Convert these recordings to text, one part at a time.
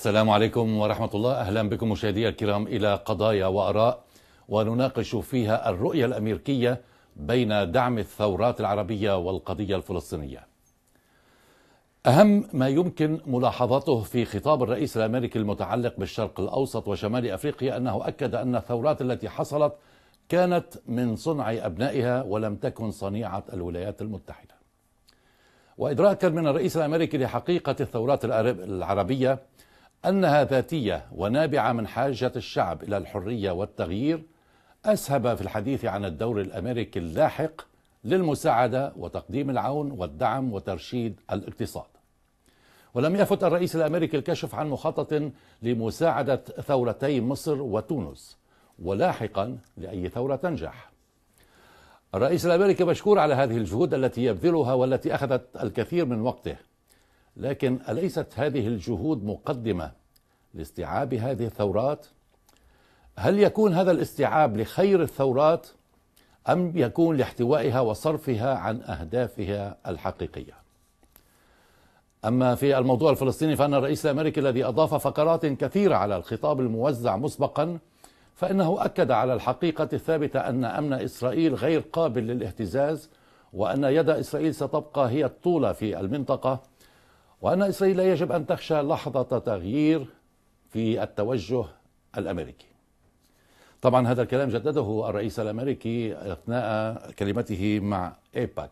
السلام عليكم ورحمة الله أهلا بكم مشاهدي الكرام إلى قضايا وأراء ونناقش فيها الرؤية الأمريكية بين دعم الثورات العربية والقضية الفلسطينية أهم ما يمكن ملاحظته في خطاب الرئيس الأمريكي المتعلق بالشرق الأوسط وشمال أفريقيا أنه أكد أن الثورات التي حصلت كانت من صنع أبنائها ولم تكن صنيعة الولايات المتحدة وإدراكا من الرئيس الأمريكي لحقيقة الثورات العربية أنها ذاتية ونابعة من حاجة الشعب إلى الحرية والتغيير أسهب في الحديث عن الدور الأمريكي اللاحق للمساعدة وتقديم العون والدعم وترشيد الاقتصاد ولم يفت الرئيس الأمريكي الكشف عن مخطط لمساعدة ثورتي مصر وتونس ولاحقا لأي ثورة تنجح الرئيس الأمريكي مشكور على هذه الجهود التي يبذلها والتي أخذت الكثير من وقته لكن أليست هذه الجهود مقدمة لاستيعاب هذه الثورات؟ هل يكون هذا الاستيعاب لخير الثورات أم يكون لاحتوائها وصرفها عن أهدافها الحقيقية؟ أما في الموضوع الفلسطيني فأن الرئيس الأمريكي الذي أضاف فقرات كثيرة على الخطاب الموزع مسبقا فإنه أكد على الحقيقة الثابتة أن أمن إسرائيل غير قابل للاهتزاز وأن يد إسرائيل ستبقى هي الطولة في المنطقة وأن إسرائيل لا يجب أن تخشى لحظة تغيير في التوجه الأمريكي طبعا هذا الكلام جدده الرئيس الأمريكي أثناء كلمته مع إيباك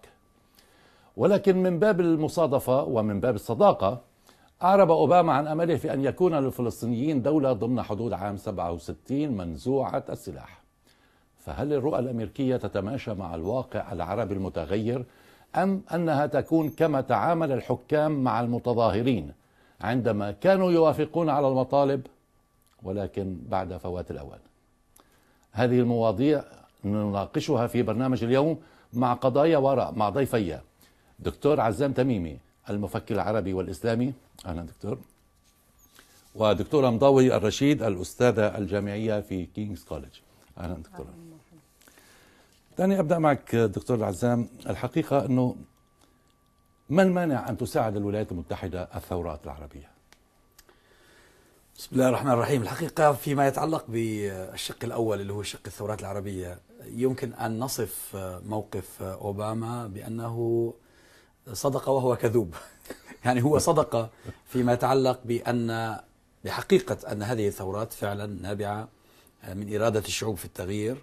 ولكن من باب المصادفة ومن باب الصداقة أعرب أوباما عن أمله في أن يكون للفلسطينيين دولة ضمن حدود عام 67 منزوعة السلاح فهل الرؤى الأمريكية تتماشى مع الواقع العربي المتغير أم أنها تكون كما تعامل الحكام مع المتظاهرين عندما كانوا يوافقون على المطالب ولكن بعد فوات الأوان هذه المواضيع نناقشها في برنامج اليوم مع قضايا وراء مع ضيفي دكتور عزام تميمي المفكر العربي والإسلامي أهلا دكتور ودكتورة مضاوي الرشيد الأستاذة الجامعية في كينجز كوليج أهلا دكتورة أهلا. دعني ابدا معك دكتور العزام الحقيقه انه ما المانع ان تساعد الولايات المتحده الثورات العربيه؟ بسم الله الرحمن الرحيم، الحقيقه فيما يتعلق بالشق الاول اللي هو شق الثورات العربيه يمكن ان نصف موقف اوباما بانه صدق وهو كذوب. يعني هو صدق فيما يتعلق بان بحقيقه ان هذه الثورات فعلا نابعه من اراده الشعوب في التغيير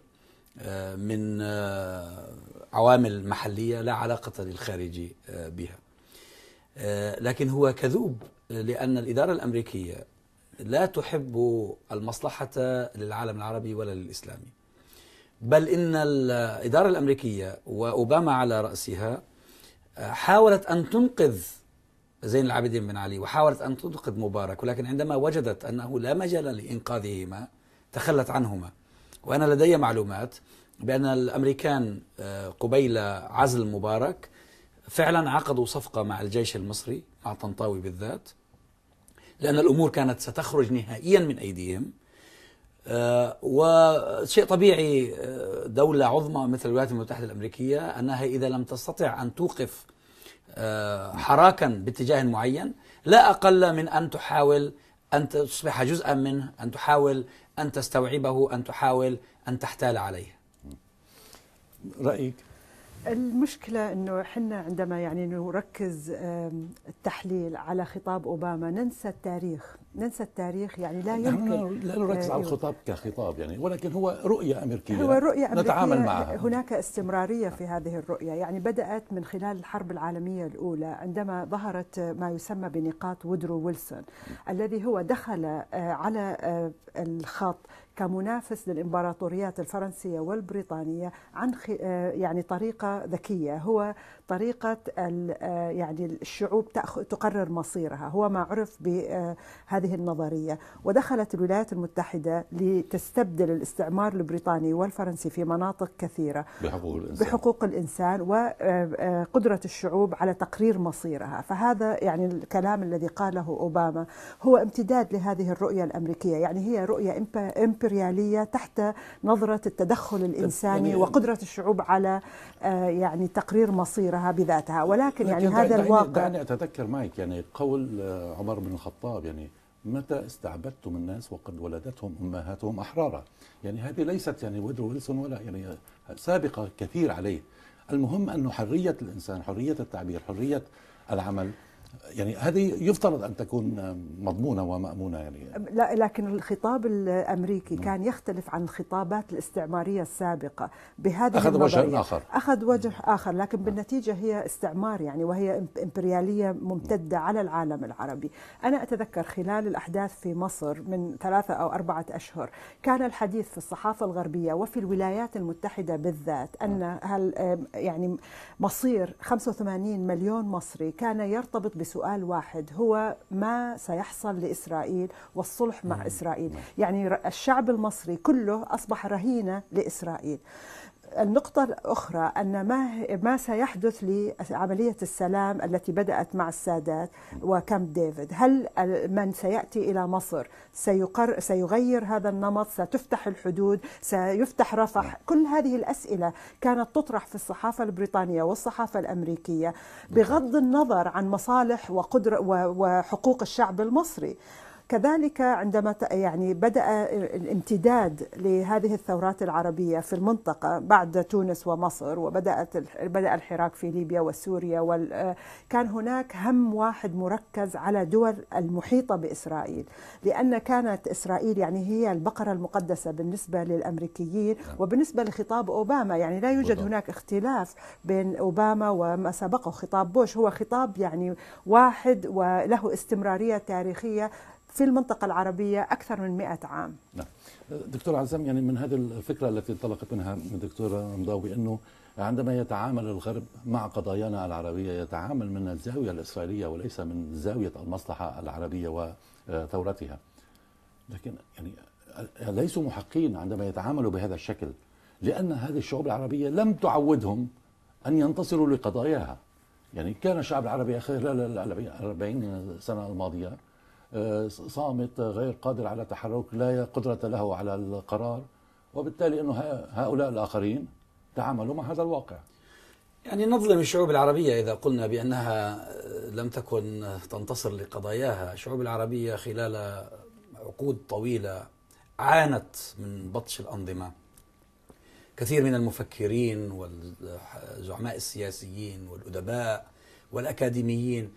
من آه، عوامل محلية لا علاقة للخارجي آه، بها آه، لكن هو كذوب لأن الإدارة الأمريكية لا تحب المصلحة للعالم العربي ولا للإسلامي بل إن الإدارة الأمريكية وأوباما على رأسها حاولت أن تنقذ زين العابدين بن علي وحاولت أن تنقذ مبارك ولكن عندما وجدت أنه لا مجال لإنقاذهما تخلت عنهما وأنا لدي معلومات بأن الأمريكان آه، قبيل عزل مبارك فعلا عقدوا صفقة مع الجيش المصري مع طنطاوي بالذات لأن الأمور كانت ستخرج نهائيا من أيديهم آه، وشيء طبيعي آه، دولة عظمى مثل الولايات المتحدة الأمريكية أنها إذا لم تستطع أن توقف حراكا باتجاه معين لا أقل من أن تحاول أن تصبح جزءا منه أن تحاول أن تستوعبه أن تحاول أن تحتال عليه رأيك المشكلة أنه احنا عندما يعني نركز التحليل على خطاب أوباما ننسى التاريخ ننسى التاريخ يعني لا يمكن لا نركز على آه، الخطاب كخطاب يعني ولكن هو رؤية أمريكية هو رؤية أمريكية نتعامل معها هناك استمرارية في هذه الرؤية يعني بدأت من خلال الحرب العالمية الأولى عندما ظهرت ما يسمى بنقاط وودرو ويلسون الذي هو دخل آه، على آه، الخط كمنافس للامبراطوريات الفرنسيه والبريطانيه عن آه، يعني طريقه ذكيه هو طريقه آه، يعني الشعوب تقرر مصيرها هو ما عرف بهذه آه، النظريه ودخلت الولايات المتحده لتستبدل الاستعمار البريطاني والفرنسي في مناطق كثيره بحقوق الانسان بحقوق الانسان وقدره الشعوب على تقرير مصيرها فهذا يعني الكلام الذي قاله اوباما هو امتداد لهذه الرؤيه الامريكيه يعني هي رؤيه الامبرياليه تحت نظره التدخل الانساني يعني وقدره الشعوب على آه، يعني تقرير مصيرها بذاتها ولكن يعني هذا الواقع دعني اتذكر معك يعني قول آه، عمر بن الخطاب يعني متى استعبدتم الناس وقد ولدتهم امهاتهم احرارا يعني هذه ليست يعني وودرو ويلسون ولا يعني آه، سابقه كثير عليه المهم انه حريه الانسان حريه التعبير حريه العمل يعني هذه يفترض ان تكون مضمونه ومامونه يعني لا لكن الخطاب الامريكي م. نعم. كان يختلف عن الخطابات الاستعماريه السابقه بهذا اخذ وجه اخر اخذ وجه نعم. اخر لكن نعم. بالنتيجه هي استعمار يعني وهي امبرياليه ممتده م. على العالم العربي انا اتذكر خلال الاحداث في مصر من ثلاثه او اربعه اشهر كان الحديث في الصحافه الغربيه وفي الولايات المتحده بالذات ان هل يعني مصير 85 مليون مصري كان يرتبط بسؤال واحد هو ما سيحصل لإسرائيل والصلح مع نعم، إسرائيل نعم. يعني الشعب المصري كله أصبح رهينة لإسرائيل النقطة الأخرى أن ما ما سيحدث لعملية السلام التي بدأت مع السادات وكامب ديفيد، هل من سيأتي إلى مصر سيقر سيغير هذا النمط، ستفتح الحدود، سيفتح رفح، كل هذه الأسئلة كانت تطرح في الصحافة البريطانية والصحافة الأمريكية بغض النظر عن مصالح وقدرة وحقوق الشعب المصري، كذلك عندما يعني بدأ الامتداد لهذه الثورات العربية في المنطقة بعد تونس ومصر وبدأت بدأ الحراك في ليبيا وسوريا وال... آه، كان هناك هم واحد مركز على دول المحيطة بإسرائيل لأن كانت إسرائيل يعني هي البقرة المقدسة بالنسبة للأمريكيين نعم. وبالنسبة لخطاب أوباما يعني لا يوجد هناك اختلاف بين أوباما وما سبقه خطاب بوش هو خطاب يعني واحد وله استمرارية تاريخية في المنطقة العربية أكثر من 100 عام نعم دكتور عزام يعني من هذه الفكرة التي انطلقت منها الدكتور مضاوي أنه عندما يتعامل الغرب مع قضايانا العربية يتعامل من الزاوية الإسرائيلية وليس من زاوية المصلحة العربية وثورتها لكن يعني ليسوا محقين عندما يتعاملوا بهذا الشكل لأن هذه الشعوب العربية لم تعودهم أن ينتصروا لقضاياها يعني كان الشعب العربي خلال الأربعين سنة الماضية آه، صامت غير قادر على تحرك لا قدرة له على القرار وبالتالي أنه هؤلاء الآخرين تعاملوا مع هذا الواقع يعني نظلم الشعوب العربية إذا قلنا بأنها آه، لم تكن تنتصر لقضاياها الشعوب العربية خلال عقود طويلة عانت من بطش الأنظمة كثير من المفكرين والزعماء السياسيين والأدباء والأكاديميين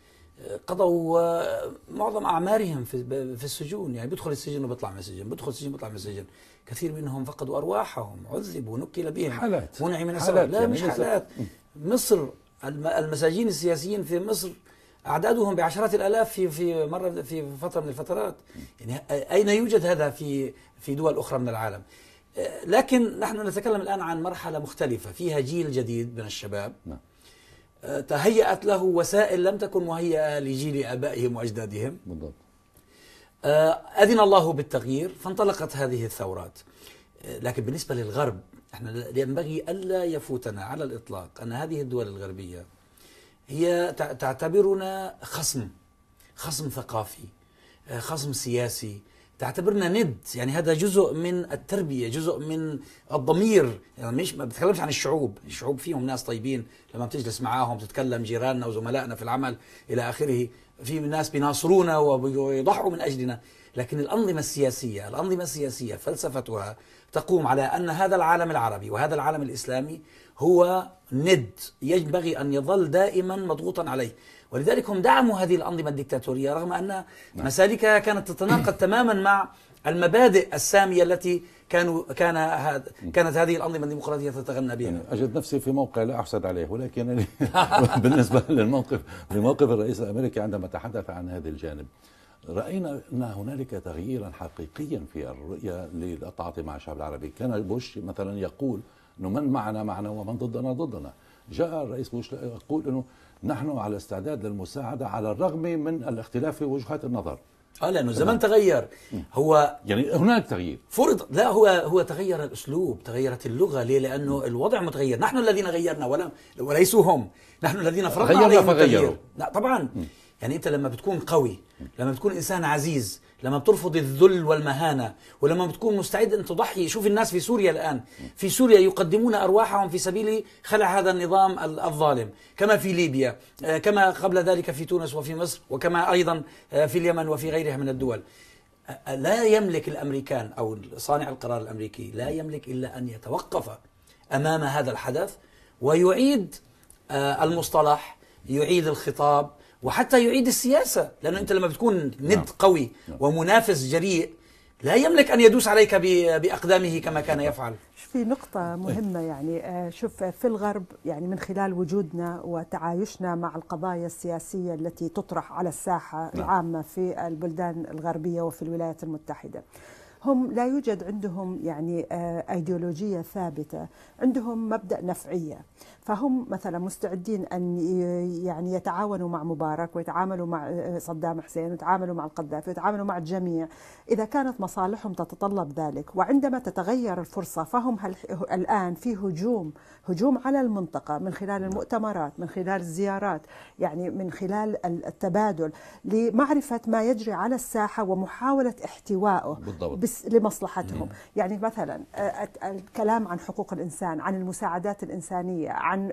قضوا آه، معظم اعمارهم في في السجون يعني بيدخل السجن وبيطلع من السجن بيدخل السجن وبيطلع من السجن كثير منهم فقدوا ارواحهم عذبوا نكل بهم حالات منع من السبب لا يعني مش حالات مصر المساجين السياسيين في مصر اعدادهم بعشرات الالاف في في مره في فتره من الفترات يعني اين يوجد هذا في في دول اخرى من العالم آه، لكن نحن نتكلم الان عن مرحله مختلفه فيها جيل جديد من الشباب نعم. تهيأت له وسائل لم تكن مهيئة لجيل آبائهم وأجدادهم بالضبط آه، أذن الله بالتغيير فانطلقت هذه الثورات آه، لكن بالنسبة للغرب احنا ينبغي ألا يفوتنا على الإطلاق أن هذه الدول الغربية هي تعتبرنا خصم خصم ثقافي آه، خصم سياسي تعتبرنا ند يعني هذا جزء من التربيه جزء من الضمير يعني مش ما بتكلمش عن الشعوب الشعوب فيهم ناس طيبين لما بتجلس معاهم تتكلم جيراننا وزملائنا في العمل الى اخره في ناس بيناصرونا ويضحوا من اجلنا لكن الانظمه السياسيه الانظمه السياسيه فلسفتها تقوم على ان هذا العالم العربي وهذا العالم الاسلامي هو ند ينبغي ان يظل دائما مضغوطا عليه ولذلك هم دعموا هذه الأنظمة الدكتاتورية رغم أن نعم. مسالكها كانت تتناقض تماما مع المبادئ السامية التي كانوا كان هاد نعم. كانت هذه الأنظمة الديمقراطية تتغنى بها يعني أجد نفسي في موقع لا أحسد عليه ولكن بالنسبة للموقف لموقف الرئيس الأمريكي عندما تحدث عن هذا الجانب رأينا أن هنالك تغييرا حقيقيا في الرؤية للتعاطي مع الشعب العربي كان بوش مثلا يقول أنه من معنا معنا ومن ضدنا ضدنا جاء الرئيس بوش يقول أنه نحن على استعداد للمساعدة على الرغم من الاختلاف في وجهات النظر اه لانه الزمان تغير هو يعني هناك تغيير فرض لا هو هو تغير الاسلوب تغيرت اللغه ليه لانه الوضع متغير نحن الذين غيرنا ولا وليسوا هم نحن الذين فرضنا غيرنا فغيروا لا طبعا يعني انت لما بتكون قوي لما بتكون انسان عزيز لما بترفض الذل والمهانه ولما بتكون مستعد ان تضحي شوف الناس في سوريا الان في سوريا يقدمون ارواحهم في سبيل خلع هذا النظام الظالم كما في ليبيا آه، كما قبل ذلك في تونس وفي مصر وكما ايضا آه، في اليمن وفي غيرها من الدول آه، لا يملك الامريكان او صانع القرار الامريكي لا يملك الا ان يتوقف امام هذا الحدث ويعيد المصطلح يعيد الخطاب وحتى يعيد السياسة لأنه أنت لما بتكون ند نعم. قوي نعم. ومنافس جريء لا يملك أن يدوس عليك بأقدامه كما كان نعم. يفعل في نقطة مهمة يعني آه، شوف آه، في الغرب يعني من خلال وجودنا وتعايشنا مع القضايا السياسية التي تطرح على الساحة العامة في البلدان الغربية وفي الولايات المتحدة هم لا يوجد عندهم يعني ايديولوجيه ثابته عندهم مبدا نفعيه فهم مثلا مستعدين ان يعني يتعاونوا مع مبارك ويتعاملوا مع آه، صدام حسين ويتعاملوا مع القذافي ويتعاملوا مع الجميع اذا كانت مصالحهم تتطلب ذلك وعندما تتغير الفرصه فهم هل... الان في هجوم هجوم على المنطقه من خلال المؤتمرات من خلال الزيارات يعني من خلال التبادل لمعرفه ما يجري على الساحه ومحاوله احتوائه بالضبط. بس لمصلحتهم يعني مثلا آه، الكلام عن حقوق الإنسان عن المساعدات الإنسانية عن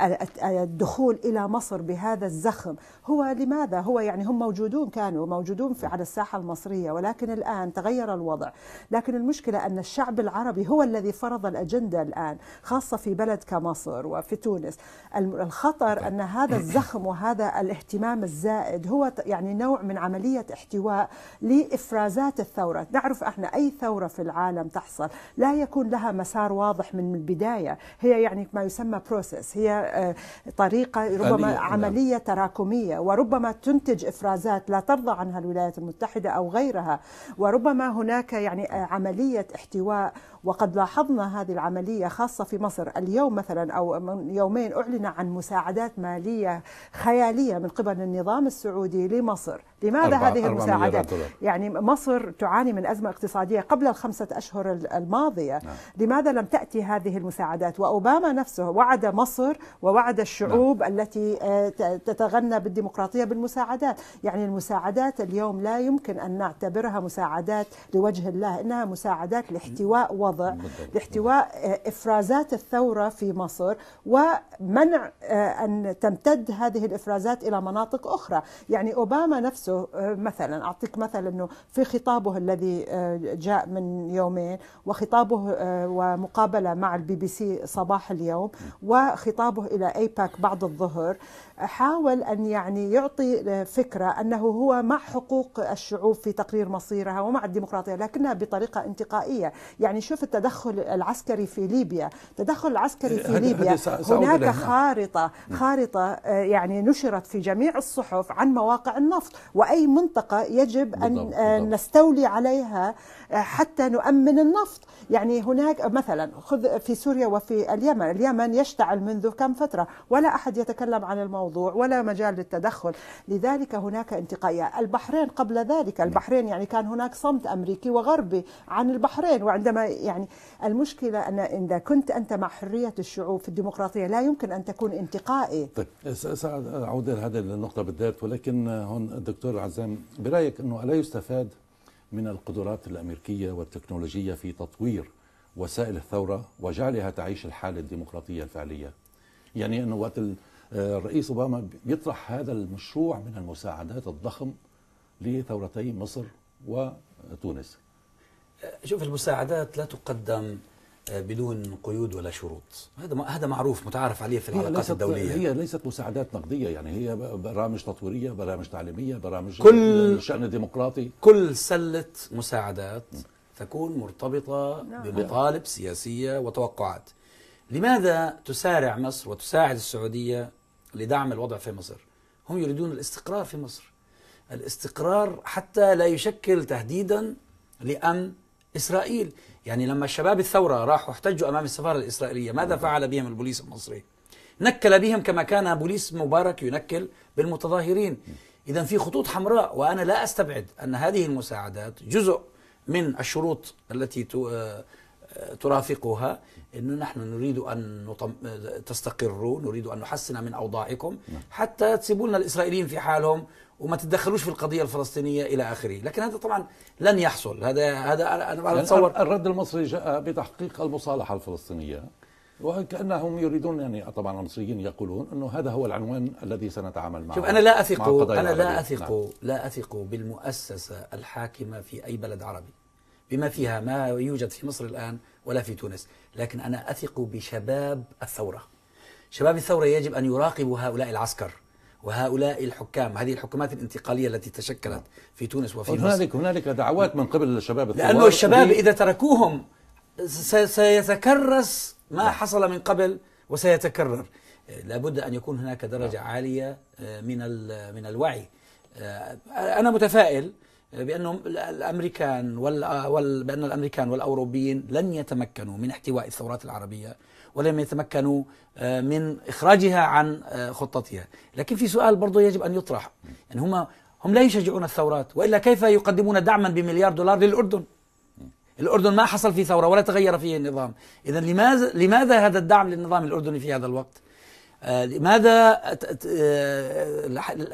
آه، الدخول إلى مصر بهذا الزخم هو لماذا هو يعني هم موجودون كانوا موجودون في على الساحة المصرية ولكن الآن تغير الوضع لكن المشكلة أن الشعب العربي هو الذي فرض الأجندة الآن خاصة في بلد كمصر وفي تونس الخطر طيب. أن هذا الزخم وهذا الاهتمام الزائد هو يعني نوع من عملية احتواء لإفرازات الثورة نعرف احنا اي ثوره في العالم تحصل لا يكون لها مسار واضح من البدايه هي يعني ما يسمى بروسيس هي آه، طريقه ربما آلية. نعم. عمليه نعم. تراكميه وربما تنتج افرازات لا ترضى عنها الولايات المتحده او غيرها وربما هناك يعني آه، عمليه احتواء وقد لاحظنا هذه العمليه خاصه في مصر اليوم مثلا او من يومين اعلن عن مساعدات ماليه خياليه من قبل النظام السعودي لمصر لماذا هذه المساعدات يعني مصر تعاني من ازمه اقتصادية قبل الخمسة أشهر الماضية نعم. لماذا لم تأتي هذه المساعدات وأوباما نفسه وعد مصر ووعد الشعوب نعم. التي آه، تتغنى بالديمقراطية بالمساعدات يعني المساعدات اليوم لا يمكن أن نعتبرها مساعدات لوجه الله إنها مساعدات لاحتواء وضع لاحتواء آه، إفرازات الثورة في مصر ومنع آه، أن تمتد هذه الإفرازات إلى مناطق أخرى يعني أوباما نفسه مثلا أعطيك مثل أنه في خطابه الذي جاء من يومين وخطابه آه، ومقابله مع البي بي سي صباح اليوم وخطابه الى ايباك بعد الظهر حاول أن يعني يعطي آه، فكرة أنه هو مع حقوق الشعوب في تقرير مصيرها ومع الديمقراطية لكنها بطريقة انتقائية يعني شوف التدخل العسكري في ليبيا التدخل العسكري في ليبيا هناك نعم. خارطة نعم. خارطة آه، يعني نشرت في جميع الصحف عن مواقع النفط وأي منطقة يجب أن آه، نستولي عليها حتى نؤمن النفط يعني هناك مثلا خذ في سوريا وفي اليمن اليمن يشتعل منذ كم فترة ولا أحد يتكلم عن الموضوع الموضوع ولا مجال للتدخل لذلك هناك انتقائية يعني البحرين قبل ذلك نعم. البحرين يعني كان هناك صمت أمريكي وغربي عن البحرين وعندما يعني المشكلة أن إذا كنت أنت مع حرية الشعوب في الديمقراطية لا يمكن أن تكون انتقائي طيب سأعود إلى هذه النقطة بالذات ولكن هون الدكتور عزام برأيك أنه ألا يستفاد من القدرات الأمريكية والتكنولوجية في تطوير وسائل الثورة وجعلها تعيش الحالة الديمقراطية الفعلية يعني أنه وقت الرئيس أوباما بيطرح هذا المشروع من المساعدات الضخم لثورتي مصر وتونس شوف المساعدات لا تقدم بدون قيود ولا شروط هذا هذا معروف متعارف عليه في العلاقات الدوليه هي ليست مساعدات نقديه يعني هي برامج تطويريه برامج تعليميه برامج كل الشان الديمقراطي كل سله مساعدات تكون مرتبطه نعم. بمطالب سياسيه وتوقعات لماذا تسارع مصر وتساعد السعودية لدعم الوضع في مصر؟ هم يريدون الاستقرار في مصر الاستقرار حتى لا يشكل تهديدا لأمن إسرائيل يعني لما الشباب الثورة راحوا احتجوا أمام السفارة الإسرائيلية ماذا فعل بهم البوليس المصري؟ نكل بهم كما كان بوليس مبارك ينكل بالمتظاهرين إذا في خطوط حمراء وأنا لا أستبعد أن هذه المساعدات جزء من الشروط التي آه، ترافقها انه نحن نريد ان نطم... تستقروا نريد ان نحسن من اوضاعكم نعم. حتى تسيبوا لنا الاسرائيليين في حالهم وما تتدخلوش في القضيه الفلسطينيه الى اخره لكن هذا طبعا لن يحصل هذا هذا انا يعني اتصور الرد المصري جاء بتحقيق المصالحه الفلسطينيه وكانهم يريدون يعني طبعا المصريين يقولون انه هذا هو العنوان الذي سنتعامل معه شوف انا لا اثق انا لا اثق نعم. لا اثق بالمؤسسه الحاكمه في اي بلد عربي بما فيها ما يوجد في مصر الآن ولا في تونس لكن أنا أثق بشباب الثورة شباب الثورة يجب أن يراقبوا هؤلاء العسكر وهؤلاء الحكام هذه الحكومات الانتقاليه التي تشكلت في تونس وفي طيب، مصر هنالك هنالك دعوات من قبل الشباب لانه الشباب اذا تركوهم سيتكرس ما نعم. حصل من قبل وسيتكرر لابد ان يكون هناك درجه نعم. عاليه آه، من من الوعي آه، انا متفائل بانه الأمريكان وال... بأن الأمريكان والأوروبيين لن يتمكنوا من احتواء الثورات العربية ولم يتمكنوا آه، من إخراجها عن آه، خطتها لكن في سؤال برضو يجب أن يطرح يعني هم هم لا يشجعون الثورات وإلا كيف يقدمون دعما بمليار دولار للأردن الأردن ما حصل في ثورة ولا تغير فيه النظام إذا لماذا, لماذا هذا الدعم للنظام الأردني في هذا الوقت لماذا آه،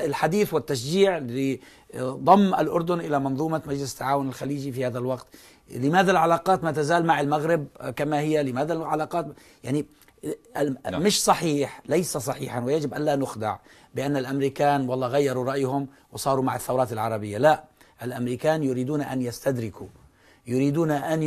الحديث والتشجيع لضم الأردن إلى منظومة مجلس التعاون الخليجي في هذا الوقت لماذا العلاقات ما تزال مع المغرب كما هي لماذا العلاقات يعني نعم. مش صحيح ليس صحيحا ويجب أن لا نخدع بأن الأمريكان والله غيروا رأيهم وصاروا مع الثورات العربية لا الأمريكان يريدون أن يستدركوا يريدون أن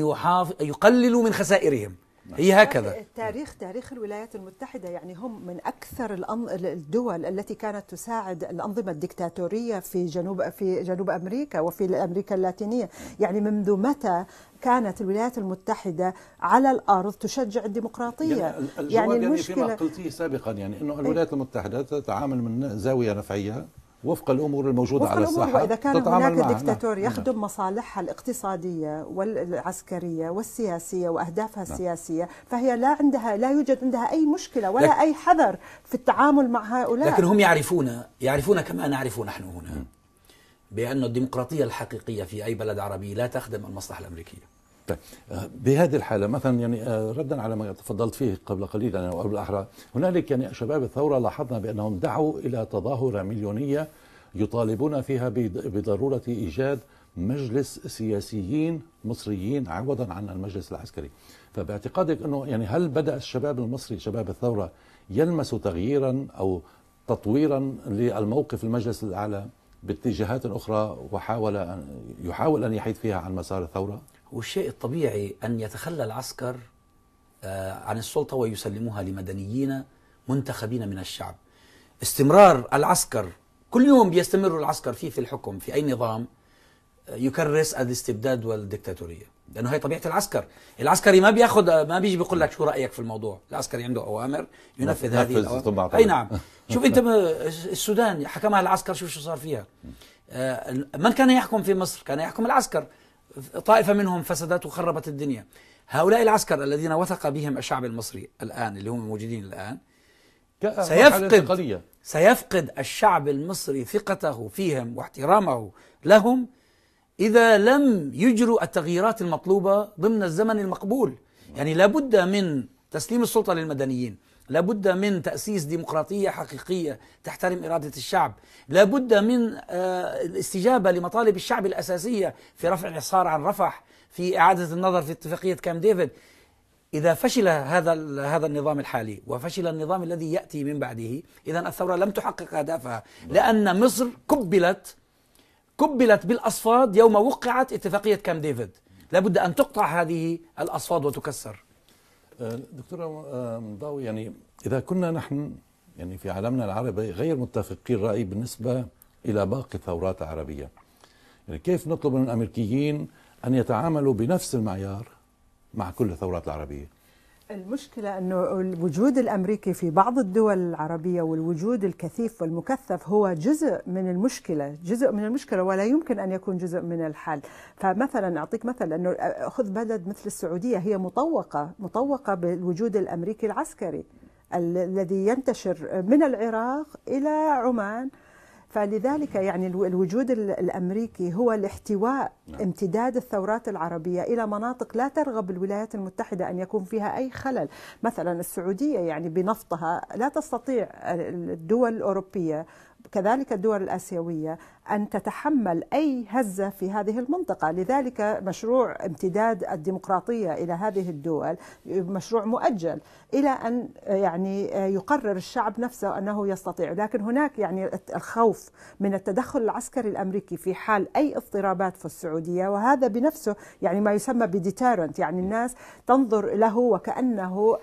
يقللوا من خسائرهم نعم. هي هكذا تاريخ تاريخ الولايات المتحدة يعني هم من أكثر الدول التي كانت تساعد الأنظمة الدكتاتورية في جنوب في جنوب أمريكا وفي أمريكا اللاتينية يعني منذ متى كانت الولايات المتحدة على الأرض تشجع الديمقراطية يعني, يعني, يعني المشكلة فيما قلتيه سابقا يعني أنه الولايات المتحدة تتعامل من زاوية نفعية وفق الامور الموجوده وفق على الساحه واذا كان هناك دكتاتور نعم. يخدم مصالحها الاقتصاديه والعسكريه والسياسيه واهدافها نعم. السياسيه فهي لا عندها لا يوجد عندها اي مشكله ولا اي حذر في التعامل مع هؤلاء لكن هم يعرفون يعرفون كما نعرف نحن هنا بان الديمقراطيه الحقيقيه في اي بلد عربي لا تخدم المصلحه الامريكيه طيب آه، بهذه الحاله مثلا يعني آه، ردا على ما تفضلت فيه قبل قليل او بالاحرى هنالك يعني شباب الثوره لاحظنا بانهم دعوا الى تظاهره مليونيه يطالبون فيها بضروره ايجاد مجلس سياسيين مصريين عوضا عن المجلس العسكري فباعتقادك انه يعني هل بدا الشباب المصري شباب الثوره يلمس تغييرا او تطويرا للموقف المجلس الاعلى باتجاهات اخرى وحاول ان يحاول ان يحيد فيها عن مسار الثوره والشيء الطبيعي أن يتخلى العسكر آه، عن السلطة ويسلموها لمدنيين منتخبين من الشعب استمرار العسكر كل يوم بيستمر العسكر فيه في الحكم في أي نظام آه، يكرس الاستبداد والدكتاتورية لأنه هي طبيعة العسكر العسكري ما بياخذ ما بيجي بيقول لك شو رأيك في الموضوع العسكري عنده أوامر ينفذ هذه الأوامر أي نعم شوف أنت السودان حكمها العسكر شوف شو صار فيها آه، من كان يحكم في مصر كان يحكم العسكر طائفة منهم فسدت وخربت الدنيا هؤلاء العسكر الذين وثق بهم الشعب المصري الآن اللي هم موجودين الآن سيفقد سيفقد الشعب المصري ثقته فيهم واحترامه لهم إذا لم يجروا التغييرات المطلوبة ضمن الزمن المقبول يعني لابد من تسليم السلطة للمدنيين لابد من تأسيس ديمقراطية حقيقية تحترم إرادة الشعب لابد من آه، الاستجابة لمطالب الشعب الأساسية في رفع الحصار عن رفح في إعادة النظر في اتفاقية كام ديفيد إذا فشل هذا هذا النظام الحالي وفشل النظام الذي يأتي من بعده إذا الثورة لم تحقق أهدافها لأن مصر كبلت كبلت بالأصفاد يوم وقعت اتفاقية كام ديفيد لابد أن تقطع هذه الأصفاد وتكسر دكتورة مضاوي يعني إذا كنا نحن يعني في عالمنا العربي غير متفقين الرأي بالنسبة إلى باقي الثورات العربية يعني كيف نطلب من الأمريكيين أن يتعاملوا بنفس المعيار مع كل الثورات العربية المشكلة أنه الوجود الأمريكي في بعض الدول العربية والوجود الكثيف والمكثف هو جزء من المشكلة جزء من المشكلة ولا يمكن أن يكون جزء من الحل فمثلا أعطيك مثل أنه خذ بلد مثل السعودية هي مطوقة مطوقة بالوجود الأمريكي العسكري الذي ينتشر من العراق إلى عمان فلذلك يعني الوجود الامريكي هو الاحتواء نعم. امتداد الثورات العربيه الى مناطق لا ترغب الولايات المتحده ان يكون فيها اي خلل، مثلا السعوديه يعني بنفطها لا تستطيع الدول الاوروبيه كذلك الدول الاسيويه أن تتحمل أي هزة في هذه المنطقة لذلك مشروع امتداد الديمقراطية إلى هذه الدول مشروع مؤجل إلى أن يعني يقرر الشعب نفسه أنه يستطيع لكن هناك يعني الخوف من التدخل العسكري الأمريكي في حال أي اضطرابات في السعودية وهذا بنفسه يعني ما يسمى بديتارنت يعني الناس تنظر له وكأنه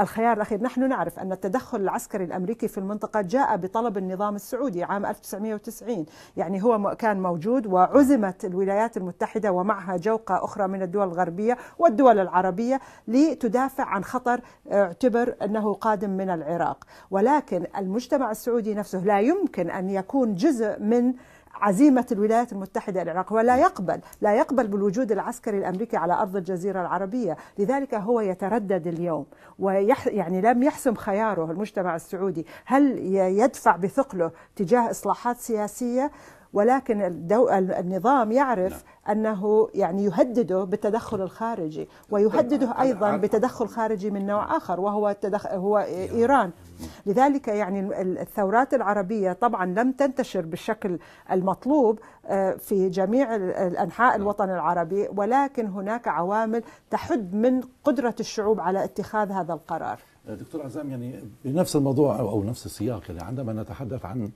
الخيار الأخير نحن نعرف أن التدخل العسكري الأمريكي في المنطقة جاء بطلب النظام السعودي عام 1900 1990 يعني هو كان موجود وعزمت الولايات المتحدة ومعها جوقة أخرى من الدول الغربية والدول العربية لتدافع عن خطر اعتبر أنه قادم من العراق ولكن المجتمع السعودي نفسه لا يمكن أن يكون جزء من عزيمة الولايات المتحدة العراق ولا يقبل لا يقبل بالوجود العسكري الأمريكي على أرض الجزيرة العربية لذلك هو يتردد اليوم ويح يعني لم يحسم خياره المجتمع السعودي هل يدفع بثقله تجاه إصلاحات سياسية ولكن الدو... النظام يعرف نعم. انه يعني يهدده بالتدخل الخارجي طيب، ويهدده ايضا بتدخل خارجي من نوع نعم. اخر وهو التدخ... هو نعم. ايران نعم. لذلك يعني الثورات العربيه طبعا لم تنتشر بالشكل المطلوب آه، في جميع انحاء الوطن العربي ولكن هناك عوامل تحد من قدره الشعوب على اتخاذ هذا القرار آه، دكتور عزام يعني بنفس الموضوع او نفس السياق يعني عندما نتحدث عن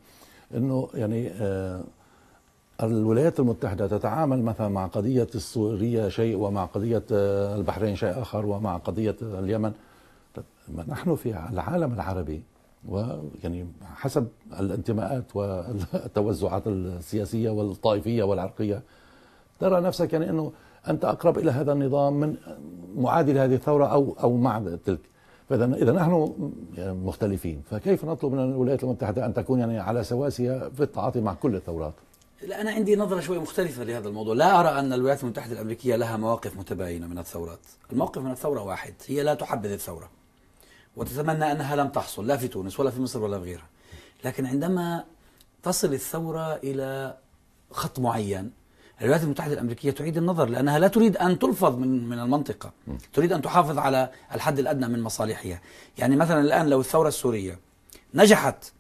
انه يعني آه الولايات المتحدة تتعامل مثلا مع قضية السورية شيء ومع قضية آه، البحرين شيء آخر ومع قضية اليمن نحن في العالم العربي ويعني حسب الانتماءات والتوزعات السياسية والطائفية والعرقية ترى نفسك يعني أنه أنت أقرب إلى هذا النظام من معادل هذه الثورة أو أو مع تلك فإذا إذا نحن مختلفين فكيف نطلب من الولايات المتحدة أن تكون يعني على سواسية في التعاطي مع كل الثورات لا أنا عندي نظرة شوي مختلفة لهذا الموضوع لا أرى أن الولايات المتحدة الأمريكية لها مواقف متباينة من الثورات الموقف من الثورة واحد هي لا تحبذ الثورة وتتمنى أنها لم تحصل لا في تونس ولا في مصر ولا في غيرها لكن عندما تصل الثورة إلى خط معين الولايات المتحدة الأمريكية تعيد النظر لأنها لا تريد أن تلفظ من من المنطقة تريد أن تحافظ على الحد الأدنى من مصالحها يعني مثلا الآن لو الثورة السورية نجحت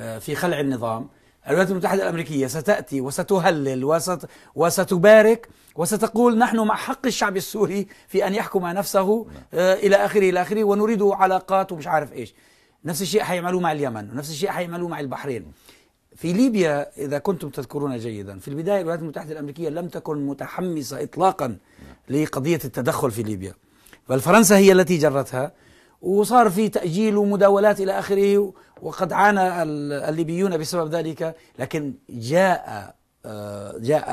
آه، في خلع النظام الولايات المتحدة الأمريكية ستأتي وستهلل وست وستبارك وستقول نحن مع حق الشعب السوري في أن يحكم نفسه نعم. آه، إلى آخره إلى آخره ونريد علاقات ومش عارف إيش نفس الشيء حيعملوه مع اليمن ونفس الشيء حيعملوه مع البحرين في ليبيا إذا كنتم تذكرون جيدا في البداية الولايات المتحدة الأمريكية لم تكن متحمسة إطلاقا نعم. لقضية التدخل في ليبيا بل فرنسا هي التي جرتها وصار في تأجيل ومداولات إلى آخره وقد عانى الليبيون بسبب ذلك لكن جاء آه، جاء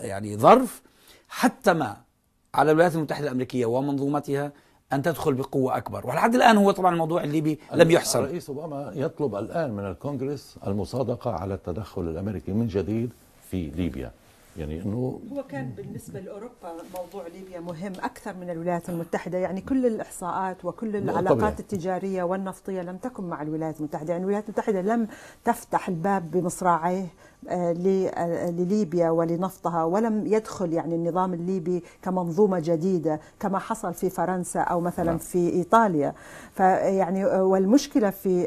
يعني ظرف حتم على الولايات المتحدة الأمريكية ومنظومتها أن تدخل بقوة أكبر ولحد الآن هو طبعا الموضوع الليبي لم يحصل الرئيس أوباما يطلب الآن من الكونغرس المصادقة على التدخل الأمريكي من جديد في ليبيا يعني انه هو كان بالنسبه لاوروبا موضوع ليبيا مهم اكثر من الولايات المتحده يعني كل الاحصاءات وكل العلاقات طبيعي. التجاريه والنفطيه لم تكن مع الولايات المتحده يعني الولايات المتحده لم تفتح الباب بمصراعيه آه، آه، لليبيا ولنفطها ولم يدخل يعني النظام الليبي كمنظومة جديدة كما حصل في فرنسا أو مثلا نعم. في إيطاليا فيعني آه، والمشكلة في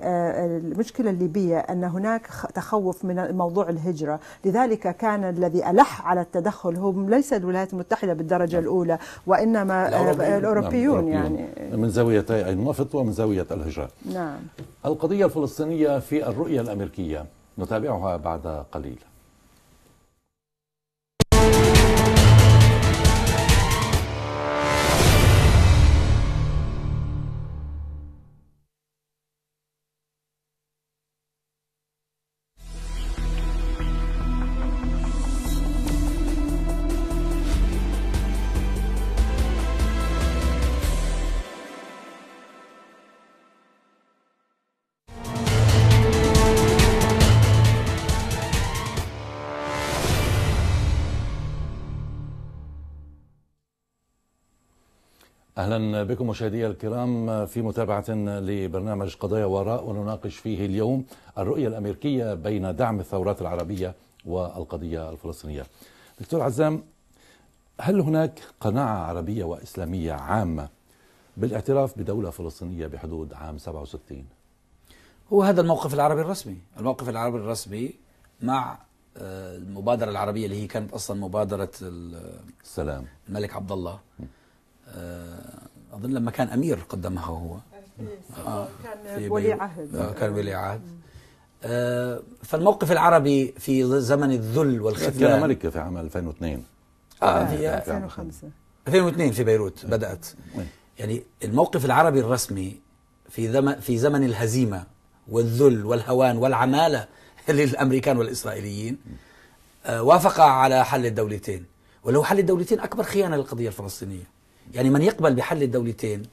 المشكلة الليبية أن هناك تخوف من موضوع الهجرة لذلك كان الذي ألح على التدخل هم ليس الولايات المتحدة بالدرجة نعم. الأولى وإنما الأوروبيون, نعم، الأوروبيون يعني من زاويتي النفط ومن زاوية الهجرة نعم القضية الفلسطينية في الرؤية الأمريكية نتابعها بعد قليل اهلا بكم مشاهدي الكرام في متابعه لبرنامج قضايا وراء ونناقش فيه اليوم الرؤيه الامريكيه بين دعم الثورات العربيه والقضيه الفلسطينيه. دكتور عزام هل هناك قناعه عربيه واسلاميه عامه بالاعتراف بدوله فلسطينيه بحدود عام 67؟ هو هذا الموقف العربي الرسمي، الموقف العربي الرسمي مع آه، المبادره العربيه اللي هي كانت اصلا مبادره السلام الملك عبد الله م. آه، اظن لما كان امير قدمها هو في آه، كان ولي عهد كان آه، ولي عهد فالموقف العربي في زمن الذل والخذلان كان امريكا في عام 2002 اه هي 2005 2002 في بيروت بدات نعم. يعني الموقف العربي الرسمي في زمن في زمن الهزيمه والذل والهوان والعماله للامريكان والاسرائيليين وافق على حل الدولتين ولو حل الدولتين اكبر خيانه للقضيه الفلسطينيه يعني من يقبل بحل الدولتين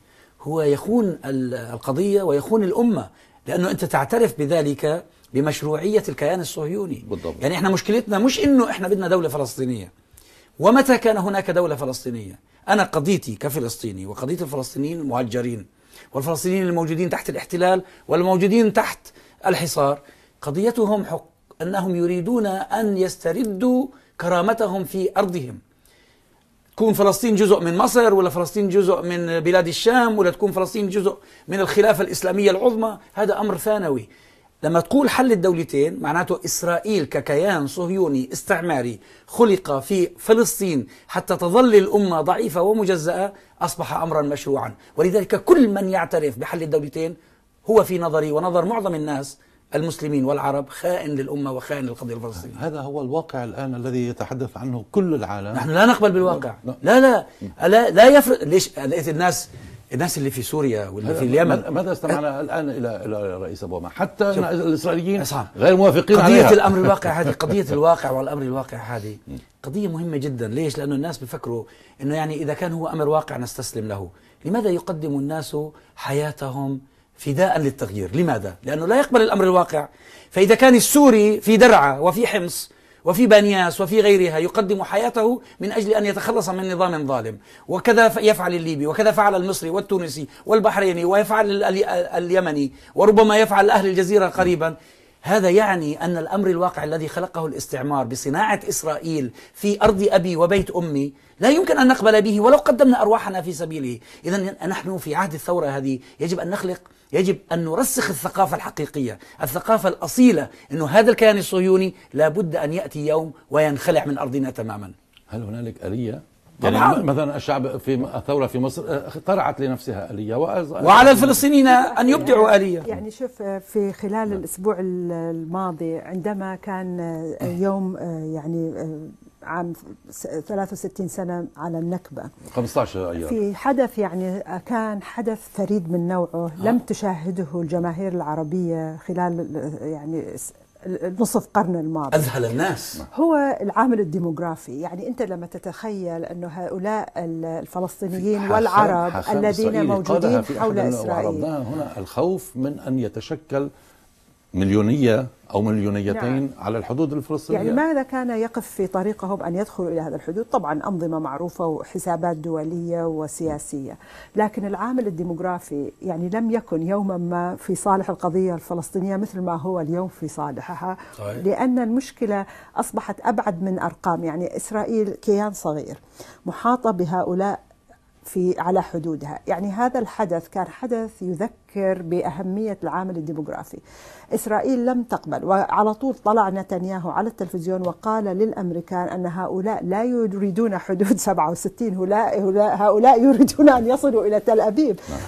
هو يخون القضية ويخون الأمة لأنه أنت تعترف بذلك بمشروعية الكيان الصهيوني بالضبط. يعني إحنا مشكلتنا مش إنه إحنا بدنا دولة فلسطينية ومتى كان هناك دولة فلسطينية أنا قضيتي كفلسطيني وقضية الفلسطينيين المهجرين والفلسطينيين الموجودين تحت الاحتلال والموجودين تحت الحصار قضيتهم حق أنهم يريدون أن يستردوا كرامتهم في أرضهم تكون فلسطين جزء من مصر ولا فلسطين جزء من بلاد الشام ولا تكون فلسطين جزء من الخلافة الإسلامية العظمى هذا أمر ثانوي لما تقول حل الدولتين معناته إسرائيل ككيان صهيوني استعماري خلق في فلسطين حتى تظل الأمة ضعيفة ومجزأة أصبح أمرا مشروعا ولذلك كل من يعترف بحل الدولتين هو في نظري ونظر معظم الناس المسلمين والعرب خائن للأمة وخائن للقضية الفلسطينية هذا هو الواقع الآن الذي يتحدث عنه كل العالم نحن لا نقبل بالواقع نعم. لا لا لا, لا, يفرق ليش لقيت الناس الناس اللي في سوريا واللي في اليمن ماذا استمعنا الان الى الى الرئيس اوباما حتى الاسرائيليين غير موافقين قضية عليها قضيه الامر الواقع هذه قضيه الواقع والامر الواقع هذه قضيه مهمه جدا ليش لانه الناس بيفكروا انه يعني اذا كان هو امر واقع نستسلم له لماذا يقدم الناس حياتهم فداء للتغيير لماذا؟ لأنه لا يقبل الأمر الواقع فإذا كان السوري في درعا وفي حمص وفي بانياس وفي غيرها يقدم حياته من أجل أن يتخلص من نظام ظالم وكذا يفعل الليبي وكذا فعل المصري والتونسي والبحريني ويفعل اليمني وربما يفعل أهل الجزيرة قريبا هذا يعني أن الأمر الواقع الذي خلقه الاستعمار بصناعة إسرائيل في أرض أبي وبيت أمي لا يمكن أن نقبل به ولو قدمنا أرواحنا في سبيله إذا نحن في عهد الثورة هذه يجب أن نخلق يجب أن نرسخ الثقافة الحقيقية الثقافة الأصيلة أن هذا الكيان الصهيوني لابد أن يأتي يوم وينخلع من أرضنا تماما هل هنالك آلية طبعا يعني مثلا الشعب في الثورة في مصر طرحت آه، لنفسها آلية وعلى الفلسطينيين أن يعني يبدعوا يعني آلية يعني شوف آه، في خلال نعم. الأسبوع الماضي عندما كان آه، يوم يعني عام 63 سنة على النكبة 15 أيار في حدث يعني كان حدث فريد من نوعه ها. آه. لم تشاهده الجماهير العربية خلال يعني نصف قرن الماضي أذهل الناس هو العامل الديموغرافي يعني أنت لما تتخيل أن هؤلاء الفلسطينيين حسن والعرب حسن الذين موجودين حول إسرائيل هنا الخوف من أن يتشكل مليونية أو مليونيتين نعم. على الحدود الفلسطينية يعني ماذا كان يقف في طريقهم أن يدخلوا إلى هذا الحدود طبعا أنظمة معروفة وحسابات دولية وسياسية لكن العامل الديموغرافي يعني لم يكن يوما ما في صالح القضية الفلسطينية مثل ما هو اليوم في صالحها صحيح. لأن المشكلة أصبحت أبعد من أرقام يعني إسرائيل كيان صغير محاطة بهؤلاء في على حدودها يعني هذا الحدث كان حدث يذكر بأهمية العامل الديموغرافي إسرائيل لم تقبل وعلى طول طلع نتنياهو على التلفزيون وقال للأمريكان أن هؤلاء لا يريدون حدود 67 هؤلاء يريدون أن يصلوا إلى تل أبيب نعم.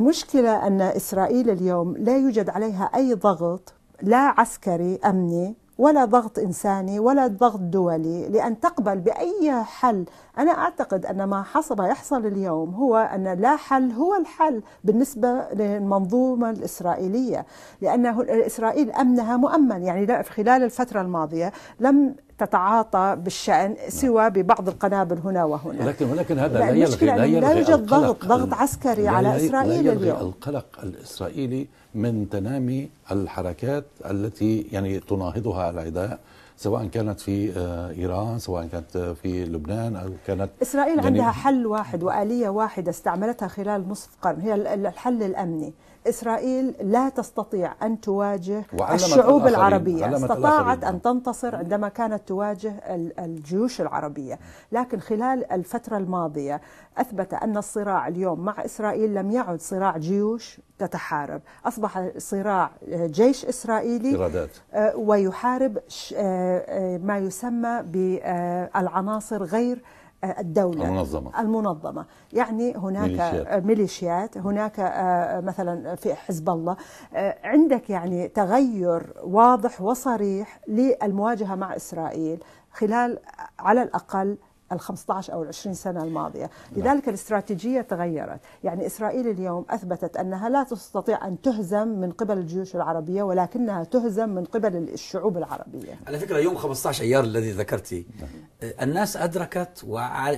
المشكلة أن إسرائيل اليوم لا يوجد عليها أي ضغط لا عسكري أمني ولا ضغط إنساني ولا ضغط دولي لأن تقبل بأي حل أنا أعتقد أن ما حصل يحصل اليوم هو أن لا حل هو الحل بالنسبة للمنظومة الإسرائيلية لأن إسرائيل أمنها مؤمن يعني خلال الفترة الماضية لم تتعاطى بالشأن نعم. سوى ببعض القنابل هنا وهنا لكن ولكن هذا لا يلغي لا, يلغي يوجد ضغط ضغط عسكري على إسرائيل لا يلغي اليوم القلق الإسرائيلي من تنامي الحركات التي يعني تناهضها العداء سواء كانت في آه، ايران سواء كانت آه، في لبنان او كانت اسرائيل عندها حل واحد واليه واحده استعملتها خلال نصف قرن هي الحل الامني إسرائيل لا تستطيع أن تواجه الشعوب العربية استطاعت أن تنتصر عندما كانت تواجه الجيوش العربية لكن خلال الفترة الماضية أثبت أن الصراع اليوم مع إسرائيل لم يعد صراع جيوش تتحارب أصبح صراع جيش إسرائيلي إرادات. آه، ويحارب آه، آه، ما يسمى بالعناصر غير الدولة المنظمة المنظمة يعني هناك ميليشيات, ميليشيات هناك آه، مثلا في حزب الله آه، عندك يعني تغير واضح وصريح للمواجهة مع إسرائيل خلال على الأقل ال 15 او ال 20 سنه الماضيه، نعم. لذلك الاستراتيجيه تغيرت، يعني اسرائيل اليوم اثبتت انها لا تستطيع ان تهزم من قبل الجيوش العربيه ولكنها تهزم من قبل الشعوب العربيه. على فكره يوم 15 ايار الذي ذكرتي نعم. الناس ادركت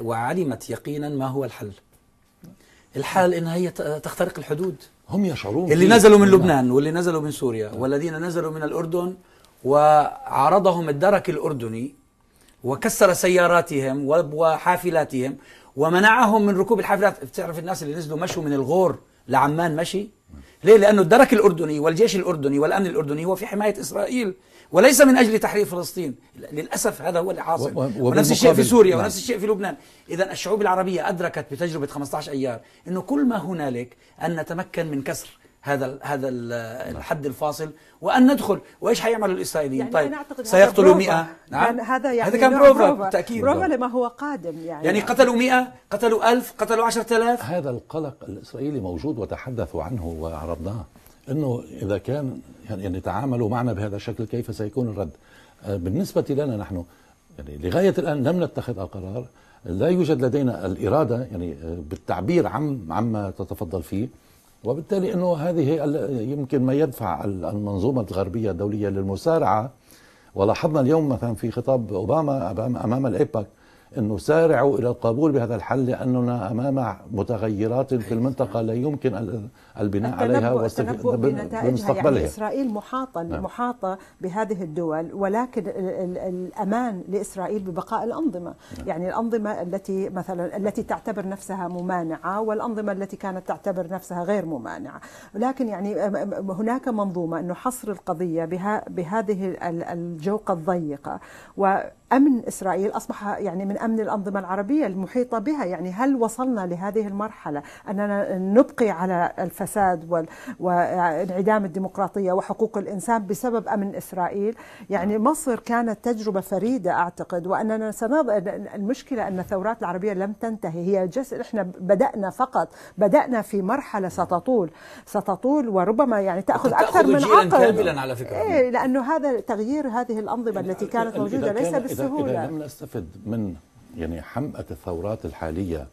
وعلمت يقينا ما هو الحل. الحل انها هي تخترق الحدود. هم يشعرون اللي نزلوا من نعم. لبنان واللي نزلوا من سوريا والذين نزلوا من الاردن وعارضهم الدرك الاردني وكسر سياراتهم وحافلاتهم ومنعهم من ركوب الحافلات بتعرف الناس اللي نزلوا مشوا من الغور لعمان مشي ليه لأنه الدرك الأردني والجيش الأردني والأمن الأردني هو في حماية إسرائيل وليس من أجل تحرير فلسطين للأسف هذا هو اللي حاصل ونفس الشيء في سوريا نعم. ونفس الشيء في لبنان إذا الشعوب العربية أدركت بتجربة 15 أيار أنه كل ما هنالك أن نتمكن من كسر هذا هذا نعم. الحد الفاصل وان ندخل وايش حيعمل الاسرائيليين يعني طيب سيقتلوا 100 يعني نعم هذا يعني هذا كان بروفا بالتاكيد بروفا لما هو قادم يعني يعني قتلوا 100 قتلوا 1000 قتلوا 10000 هذا القلق الاسرائيلي موجود وتحدثوا عنه وعرضناه انه اذا كان يعني تعاملوا معنا بهذا الشكل كيف سيكون الرد آه، بالنسبه لنا نحن يعني لغايه الان لم نتخذ القرار لا يوجد لدينا الاراده يعني آه، بالتعبير عن عما تتفضل فيه وبالتالي انه هذه يمكن ما يدفع المنظومه الغربيه الدوليه للمسارعه ولاحظنا اليوم مثلا في خطاب اوباما امام الايباك انه سارعوا الى القبول بهذا الحل لاننا امام متغيرات في المنطقه لا يمكن البناء عليها والتنبؤ يعني إسرائيل محاطة نعم. محاطة بهذه الدول ولكن الأمان لإسرائيل ببقاء الأنظمة نعم. يعني الأنظمة التي مثلا التي تعتبر نفسها ممانعة والأنظمة التي كانت تعتبر نفسها غير ممانعة لكن يعني هناك منظومة أنه حصر القضية بها بهذه الجوقة الضيقة و امن اسرائيل اصبح يعني من امن الانظمه العربيه المحيطه بها يعني هل وصلنا لهذه المرحله اننا نبقي على الف الفساد وانعدام الديمقراطية وحقوق الإنسان بسبب أمن إسرائيل يعني نعم. مصر كانت تجربة فريدة أعتقد وأننا سنض... المشكلة أن الثورات العربية لم تنتهي هي جس... إحنا بدأنا فقط بدأنا في مرحلة ستطول ستطول وربما يعني تأخذ أكثر من عقد كاملا على فكرة إيه لأنه هذا تغيير هذه الأنظمة التي كانت موجودة كان ليس بالسهولة إذا, إذا لم نستفد من يعني حمأة الثورات الحالية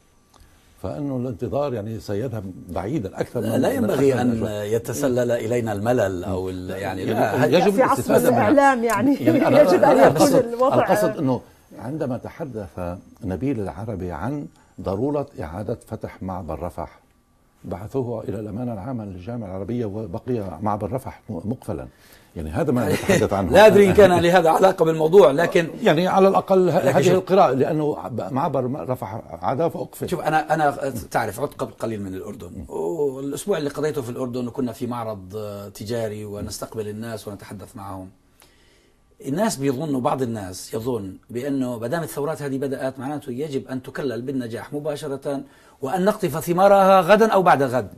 فانه الانتظار يعني سيذهب بعيدا اكثر من لا ينبغي ان يتسلل الينا الملل او يعني لا يجب في عصر الاعلام يعني, يعني يجب ان يكون الوضع القصد انه عندما تحدث نبيل العربي عن ضروره اعاده فتح معبر رفح بعثوه الى الامانه العامه للجامعه العربيه وبقي معبر رفح مقفلا يعني هذا ما نتحدث عنه لا ادري ان كان لهذا علاقه بالموضوع لكن يعني على الاقل هذه القراءه لانه معبر رفح عدا فاقفل شوف انا انا تعرف عدت قبل قليل من الاردن والاسبوع اللي قضيته في الاردن وكنا في معرض تجاري ونستقبل الناس ونتحدث معهم الناس بيظنوا بعض الناس يظن بأنه ما دام الثورات هذه بدأت معناته يجب أن تكلل بالنجاح مباشرة وأن نقطف ثمارها غدا أو بعد غد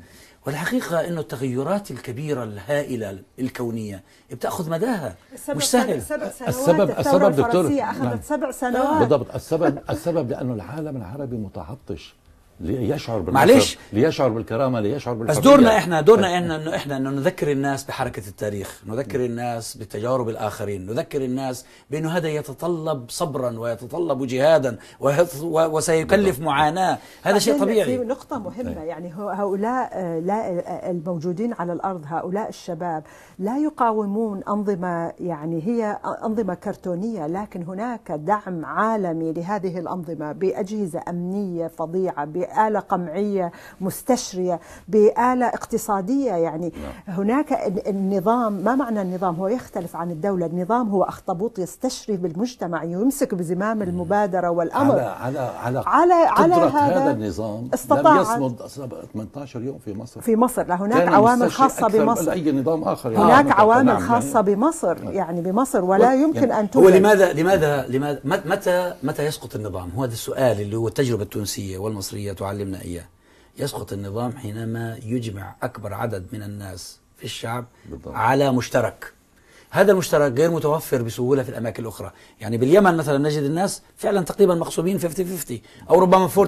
والحقيقة أنه التغيرات الكبيرة الهائلة الكونية بتأخذ مداها مش سهل سبع سنوات السبب السبب دكتور أخذت نعم. سبع سنوات بالضبط السبب السبب لأنه العالم العربي متعطش ليشعر بالكرامه معلش ليشعر بالكرامه ليشعر بالحريه بس دورنا احنا دورنا إيه. احنا انه احنا انه نذكر الناس بحركه التاريخ نذكر الناس بتجارب الاخرين نذكر الناس بانه هذا يتطلب صبرا ويتطلب جهادا وسيكلف معاناه هذا شيء طبيعي في نقطه مهمه يعني هؤلاء لا الموجودين على الارض هؤلاء الشباب لا يقاومون انظمه يعني هي انظمه كرتونيه لكن هناك دعم عالمي لهذه الانظمه باجهزه امنيه فظيعه بآلة قمعية مستشرية بآلة اقتصادية يعني نعم. هناك النظام ما معنى النظام هو يختلف عن الدولة النظام هو أخطبوط يستشري بالمجتمع يمسك بزمام المبادرة والأمر على على على, على, على هذا, هذا النظام استطاع لم يصمد 18 يوم في مصر في مصر لا هناك عوامل خاصة بمصر أي نظام آخر هناك يعني عوامل نعم، يعني خاصة بمصر نعم. يعني بمصر ولا يمكن يعني أن توجد هو لماذا لماذا لماذا متى متى يسقط النظام؟ هو هذا السؤال اللي هو التجربة التونسية والمصرية تعلمنا إياه يسقط النظام حينما يجمع أكبر عدد من الناس في الشعب بالضبط. على مشترك هذا المشترك غير متوفر بسهولة في الأماكن الأخرى يعني باليمن مثلا نجد الناس فعلا تقريبا مقسومين 50-50 أو ربما 40-60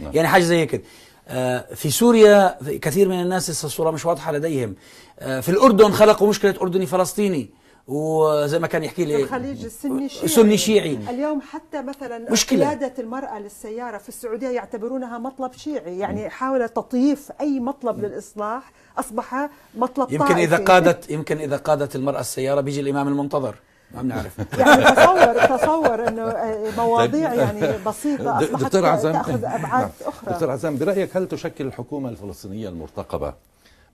نعم. يعني حاجة زي كده آه، في سوريا كثير من الناس الصورة مش واضحة لديهم آه، في الأردن خلقوا مشكلة أردني فلسطيني وزي ما كان يحكي لي في الخليج السني شيعي سني شيعي اليوم حتى مثلا مشكلة. قيادة المرأة للسيارة في السعودية يعتبرونها مطلب شيعي يعني حاول تطييف أي مطلب للإصلاح أصبح مطلب يمكن طائفي. إذا قادت يمكن إذا قادت المرأة السيارة بيجي الإمام المنتظر ما بنعرف يعني تصور تصور انه آه، مواضيع طيب. يعني بسيطه اصبحت دكتور عزام تاخذ طيب. ابعاد نعم. اخرى دكتور عزام برايك هل تشكل الحكومه الفلسطينيه المرتقبه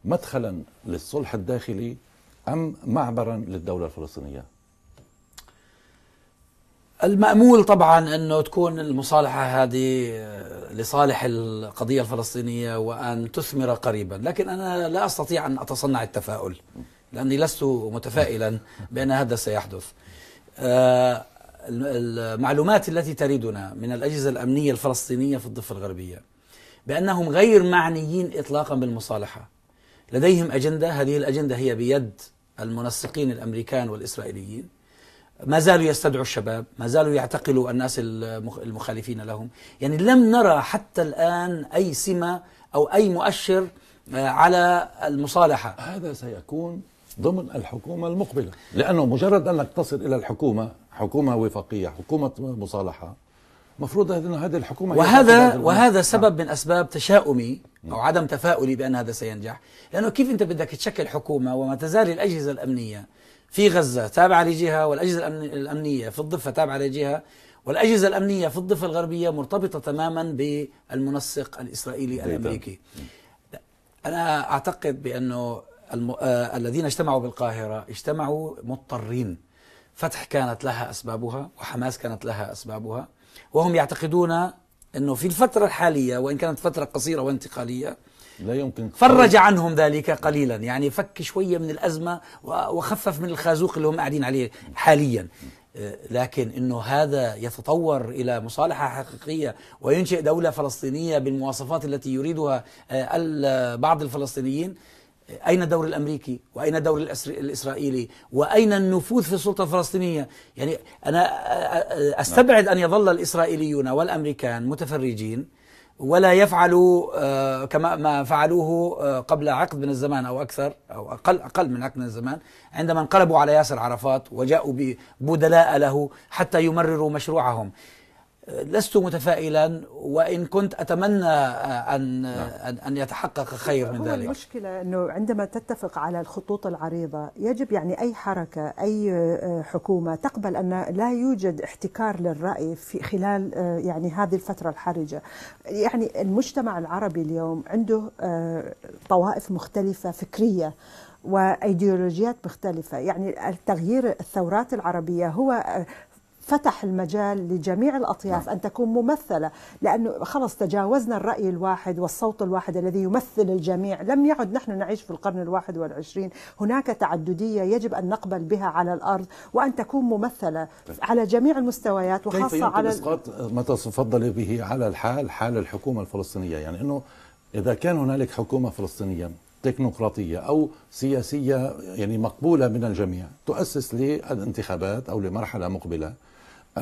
مدخلا للصلح الداخلي أم معبرا للدولة الفلسطينية المأمول طبعا أنه تكون المصالحة هذه لصالح القضية الفلسطينية وأن تثمر قريبا لكن أنا لا أستطيع أن أتصنع التفاؤل لأني لست متفائلا بأن هذا سيحدث آه، المعلومات التي تريدنا من الأجهزة الأمنية الفلسطينية في الضفة الغربية بأنهم غير معنيين إطلاقا بالمصالحة لديهم أجندة هذه الأجندة هي بيد المنسقين الأمريكان والإسرائيليين ما زالوا يستدعوا الشباب ما زالوا يعتقلوا الناس المخالفين لهم يعني لم نرى حتى الآن أي سمة أو أي مؤشر آه، على المصالحة هذا سيكون ضمن الحكومة المقبلة لأنه مجرد أنك تصل إلى الحكومة حكومة وفاقية حكومة مصالحة مفروض أن هذه الحكومة وهذا وهذا سبب من أسباب تشاؤمي أو عدم تفاؤلي بأن هذا سينجح لأنه كيف أنت بدك تشكل حكومة وما تزال الأجهزة الأمنية في غزة تابعة لجهة والأجهزة الأمنية في الضفة تابعة لجهة والأجهزة الأمنية في الضفة الغربية مرتبطة تماما بالمنسق الإسرائيلي الأمريكي أنا أعتقد بأنه الم... آه... الذين اجتمعوا بالقاهرة اجتمعوا مضطرين فتح كانت لها أسبابها وحماس كانت لها أسبابها وهم يعتقدون أنه في الفترة الحالية وإن كانت فترة قصيرة وانتقالية لا يمكن فرج عنهم ذلك قليلا يعني فك شوية من الأزمة وخفف من الخازوق اللي هم قاعدين عليه حاليا آه، لكن انه هذا يتطور الى مصالحه حقيقيه وينشئ دوله فلسطينيه بالمواصفات التي يريدها آه، بعض الفلسطينيين أين الدور الأمريكي وأين الدور الإسرائيلي وأين النفوذ في السلطة الفلسطينية يعني أنا أستبعد أن يظل الإسرائيليون والأمريكان متفرجين ولا يفعلوا كما ما فعلوه قبل عقد من الزمان او اكثر او اقل اقل من عقد من الزمان عندما انقلبوا على ياسر عرفات وجاءوا ببدلاء له حتى يمرروا مشروعهم لست متفائلا وان كنت اتمنى آه، ان آه، نعم. ان يتحقق خير من ذلك المشكله انه عندما تتفق على الخطوط العريضه يجب يعني اي حركه اي آه، حكومه تقبل ان لا يوجد احتكار للراي في خلال يعني هذه الفتره الحرجه يعني المجتمع العربي اليوم عنده طوائف مختلفه فكريه وايديولوجيات مختلفه يعني التغيير الثورات العربيه هو فتح المجال لجميع الأطياف نعم. أن تكون ممثلة لأنه خلص تجاوزنا الرأي الواحد والصوت الواحد الذي يمثل الجميع لم يعد نحن نعيش في القرن الواحد والعشرين هناك تعددية يجب أن نقبل بها على الأرض وأن تكون ممثلة على جميع المستويات وخاصة كيف على إسقاط ما تفضل به على الحال حال الحكومة الفلسطينية يعني أنه إذا كان هنالك حكومة فلسطينية تكنوقراطية أو سياسية يعني مقبولة من الجميع تؤسس للانتخابات أو لمرحلة مقبلة